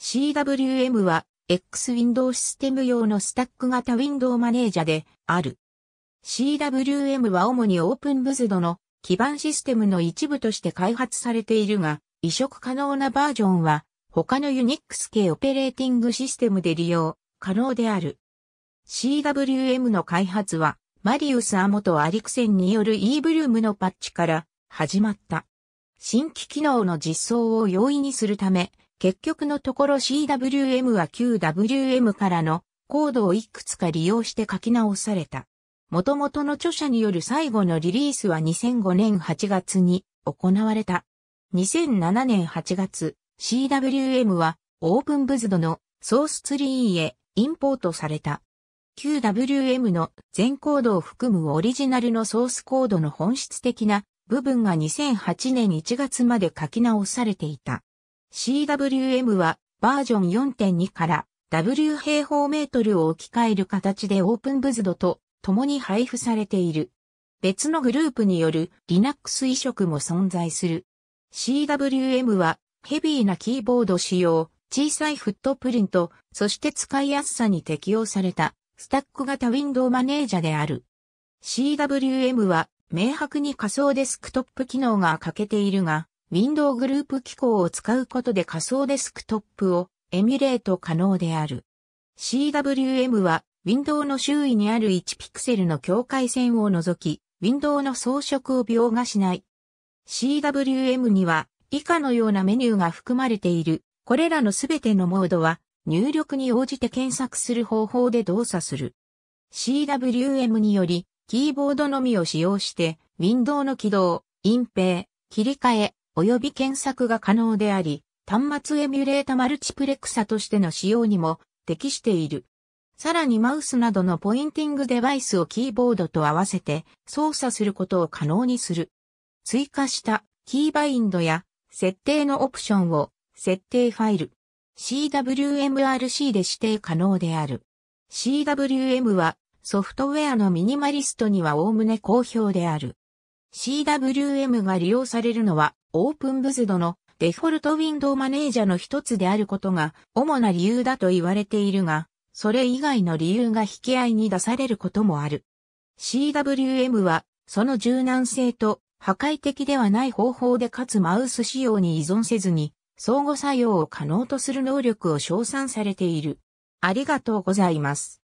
CWM は X ウィンドウシステム用のスタック型ウィンドウマネージャである。CWM は主にオープンブズドの基盤システムの一部として開発されているが、移植可能なバージョンは他の Unix 系オペレーティングシステムで利用可能である。CWM の開発はマリウス・アモとアリクセンによる e ブルームのパッチから始まった。新規機能の実装を容易にするため、結局のところ CWM は QWM からのコードをいくつか利用して書き直された。元々の著者による最後のリリースは2005年8月に行われた。2007年8月、CWM はオープンブズドのソースツリーへインポートされた。QWM の全コードを含むオリジナルのソースコードの本質的な部分が2008年1月まで書き直されていた。CWM はバージョン4.2から W 平方メートルを置き換える形でオープンブズドと共に配布されている。別のグループによる Linux 移植も存在する。CWM はヘビーなキーボード使用、小さいフットプリント、そして使いやすさに適用されたスタック型ウィンドウマネージャーである。CWM は明白に仮想デスクトップ機能が欠けているが、ウィンドウグループ機構を使うことで仮想デスクトップをエミュレート可能である。CWM はウィンドウの周囲にある1ピクセルの境界線を除き、ウィンドウの装飾を描画しない。CWM には以下のようなメニューが含まれている。これらのすべてのモードは入力に応じて検索する方法で動作する。CWM により、キーボードのみを使用して、ウィンドウの起動、隠蔽、切り替え、及び検索が可能であり、端末エミュレータマルチプレクサとしての使用にも適している。さらにマウスなどのポインティングデバイスをキーボードと合わせて操作することを可能にする。追加したキーバインドや設定のオプションを設定ファイル CWMRC で指定可能である。CWM はソフトウェアのミニマリストには概ね好評である。CWM が利用されるのは、オープンブズドのデフォルトウィンドウマネージャの一つであることが主な理由だと言われているが、それ以外の理由が引き合いに出されることもある。CWM は、その柔軟性と破壊的ではない方法でかつマウス仕様に依存せずに、相互作用を可能とする能力を称賛されている。ありがとうございます。